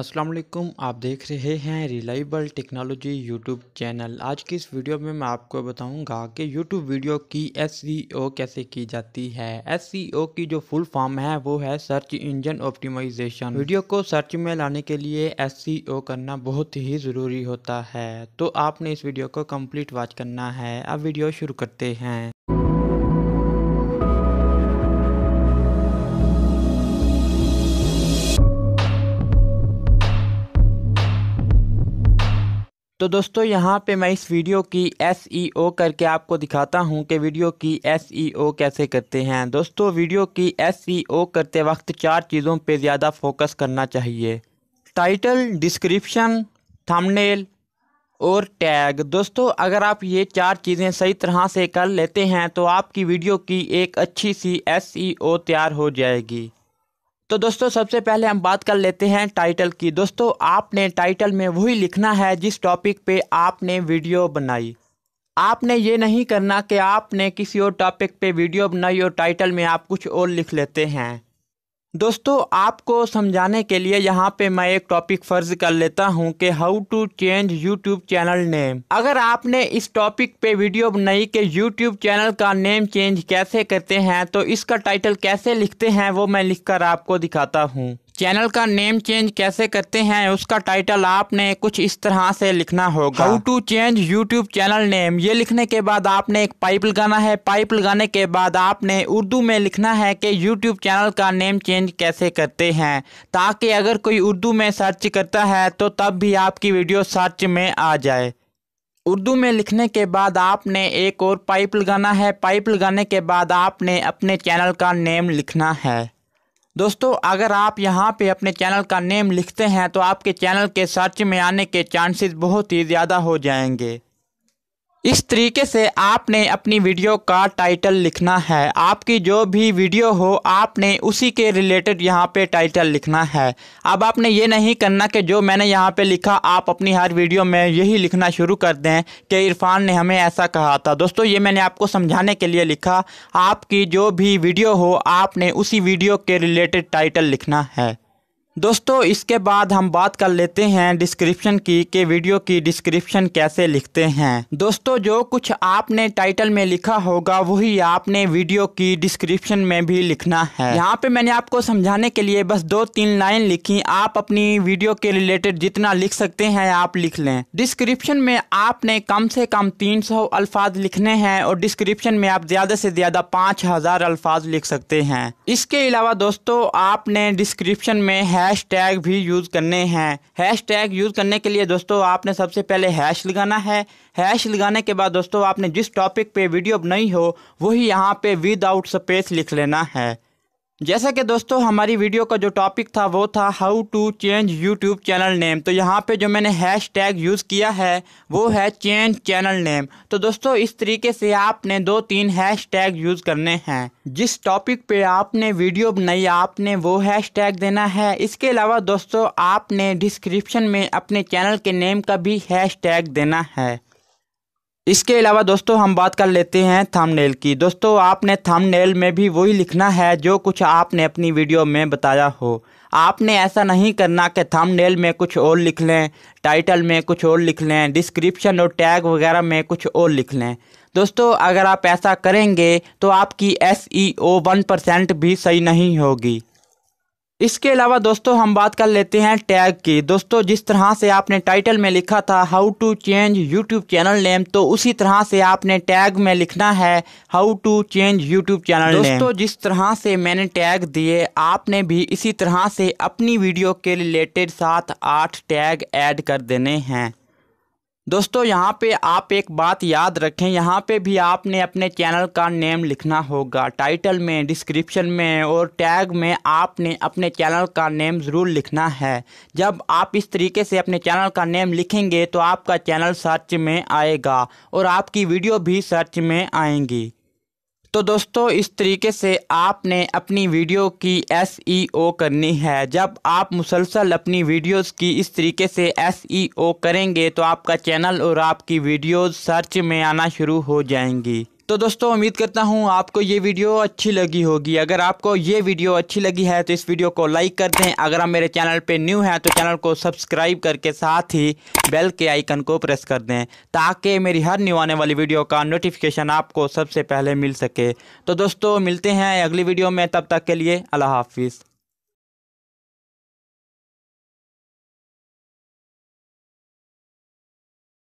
अस्सलाम वालेकुम आप देख रहे हैं रिलाइबल टेक्नोलॉजी यूट्यूब चैनल आज की इस वीडियो में मैं आपको बताऊंगा कि यूट्यूब वीडियो की एस e कैसे की जाती है एस e की जो फुल फॉर्म है वो है सर्च इंजन ऑप्टिमाइजेशन वीडियो को सर्च में लाने के लिए एस e करना बहुत ही ज़रूरी होता है तो आपने इस वीडियो को कम्प्लीट वॉच करना है अब वीडियो शुरू करते हैं तो दोस्तों यहाँ पे मैं इस वीडियो की एस e करके आपको दिखाता हूँ कि वीडियो की एस e कैसे करते हैं दोस्तों वीडियो की एस e करते वक्त चार चीज़ों पे ज़्यादा फोकस करना चाहिए टाइटल डिस्क्रिप्शन थंबनेल और टैग दोस्तों अगर आप ये चार चीज़ें सही तरह से कर लेते हैं तो आपकी वीडियो की एक अच्छी सी एस तैयार हो जाएगी तो दोस्तों सबसे पहले हम बात कर लेते हैं टाइटल की दोस्तों आपने टाइटल में वही लिखना है जिस टॉपिक पे आपने वीडियो बनाई आपने ये नहीं करना कि आपने किसी और टॉपिक पे वीडियो बनाई और टाइटल में आप कुछ और लिख लेते हैं दोस्तों आपको समझाने के लिए यहाँ पे मैं एक टॉपिक फर्ज कर लेता हूँ कि how to change YouTube channel name अगर आपने इस टॉपिक पे वीडियो बनाई कि यूट्यूब चैनल का नेम चेंज कैसे करते हैं तो इसका टाइटल कैसे लिखते हैं वो मैं लिखकर आपको दिखाता हूँ चैनल का नेम चेंज कैसे करते हैं उसका टाइटल आपने कुछ इस तरह से लिखना होगा how to change YouTube channel name ये लिखने के बाद आपने एक पाइप लगाना है पाइप लगाने के बाद आपने उर्दू में लिखना है कि यूट्यूब चैनल का नेम चेंज कैसे करते हैं ताकि अगर कोई उर्दू में सर्च करता है तो तब भी आपकी वीडियो सर्च में आ जाए उर्दू में लिखने के बाद आपने एक और पाइप लगाना है पाइप लगाने के बाद आपने अपने चैनल का नेम लिखना है दोस्तों अगर आप यहाँ पे अपने चैनल का नेम लिखते हैं तो आपके चैनल के सर्च में आने के चांसेस बहुत ही ज़्यादा हो जाएंगे इस तरीके से आपने अपनी वीडियो का टाइटल लिखना है आपकी जो भी वीडियो हो आपने उसी के रिलेटेड यहाँ पे टाइटल लिखना है अब आपने ये नहीं करना कि जो मैंने यहाँ पे लिखा आप अपनी हर वीडियो में यही लिखना शुरू कर दें कि इरफान ने हमें ऐसा कहा था दोस्तों ये मैंने आपको समझाने के लिए लिखा आपकी जो भी वीडियो हो आपने उसी वीडियो के रिलेटेड टाइटल लिखना है दोस्तों इसके बाद हम बात कर लेते हैं डिस्क्रिप्शन की के वीडियो की डिस्क्रिप्शन कैसे लिखते हैं दोस्तों जो कुछ आपने टाइटल में लिखा होगा वही आपने वीडियो की डिस्क्रिप्शन में भी लिखना है यहाँ पे मैंने आपको समझाने के लिए बस दो तीन लाइन लिखी आप अपनी वीडियो के रिलेटेड जितना लिख सकते हैं आप लिख लें डिस्क्रिप्शन में आपने कम से कम तीन सौ अल्फाज लिखने हैं और डिस्क्रिप्शन में आप ज्यादा से ज्यादा पाँच हजार अल्फाज लिख सकते हैं इसके अलावा दोस्तों आपने डिस्क्रिप्शन में है हैश टैग भी यूज़ करने हैं हैश टैग यूज़ करने के लिए दोस्तों आपने सबसे पहले हैश लगाना है हैश लगाने के बाद दोस्तों आपने जिस टॉपिक पे वीडियो बनाई हो वही यहाँ पे विदाउट स्पेस लिख लेना है जैसा कि दोस्तों हमारी वीडियो का जो टॉपिक था वो था how to change YouTube channel name तो यहाँ पे जो मैंने हैश टैग यूज़ किया है वो है चेंज चैनल नेम तो दोस्तों इस तरीके से आपने दो तीन हैश टैग यूज़ करने हैं जिस टॉपिक पे आपने वीडियो बनाई आपने वो हैश टैग देना है इसके अलावा दोस्तों आपने डिस्क्रिप्शन में अपने चैनल के नेम का भी हैश टैग देना है इसके अलावा दोस्तों हम बात कर लेते हैं थंबनेल की दोस्तों आपने थंबनेल में भी वही लिखना है जो कुछ आपने अपनी वीडियो में बताया हो आपने ऐसा नहीं करना कि थंबनेल में कुछ और लिख लें टाइटल में कुछ और लिख लें डिस्क्रिप्शन और टैग वगैरह में कुछ और लिख लें दोस्तों अगर आप ऐसा करेंगे तो आपकी S E O one percent भी सही नहीं होगी इसके अलावा दोस्तों हम बात कर लेते हैं टैग की दोस्तों जिस तरह से आपने टाइटल में लिखा था how to change YouTube channel name तो उसी तरह से आपने टैग में लिखना है how to change YouTube channel name दोस्तों जिस तरह से मैंने टैग दिए आपने भी इसी तरह से अपनी वीडियो के रिलेटेड सात आठ टैग ऐड कर देने हैं दोस्तों यहाँ पे आप एक बात याद रखें यहाँ पे भी आपने अपने चैनल का नेम लिखना होगा टाइटल में डिस्क्रिप्शन में और टैग में आपने अपने चैनल का नेम ज़रूर लिखना है जब आप इस तरीके से अपने चैनल का नेम लिखेंगे तो आपका चैनल सर्च में आएगा और आपकी वीडियो भी सर्च में आएंगी तो दोस्तों इस तरीके से आपने अपनी वीडियो की एस e करनी है जब आप मुसलसल अपनी वीडियोस की इस तरीके से एस e करेंगे तो आपका चैनल और आपकी वीडियोस सर्च में आना शुरू हो जाएंगी तो दोस्तों उम्मीद करता हूँ आपको ये वीडियो अच्छी लगी होगी अगर आपको ये वीडियो अच्छी लगी है तो इस वीडियो को लाइक कर दें अगर आप मेरे चैनल पे न्यू हैं तो चैनल को सब्सक्राइब करके साथ ही बेल के आइकन को प्रेस कर दें ताकि मेरी हर न्यू आने वाली वीडियो का नोटिफिकेशन आपको सबसे पहले मिल सके तो दोस्तों मिलते हैं अगली वीडियो में तब तक के लिए अल्लाह हाफिज़